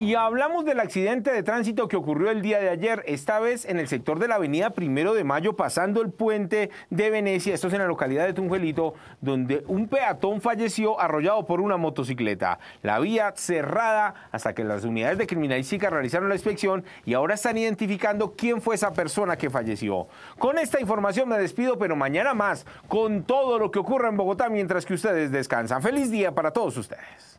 Y hablamos del accidente de tránsito que ocurrió el día de ayer, esta vez en el sector de la avenida Primero de Mayo, pasando el puente de Venecia, esto es en la localidad de Tunjuelito, donde un peatón falleció arrollado por una motocicleta. La vía cerrada hasta que las unidades de criminalística realizaron la inspección y ahora están identificando quién fue esa persona que falleció. Con esta información me despido, pero mañana más, con todo lo que ocurra en Bogotá mientras que ustedes descansan. Feliz día para todos ustedes.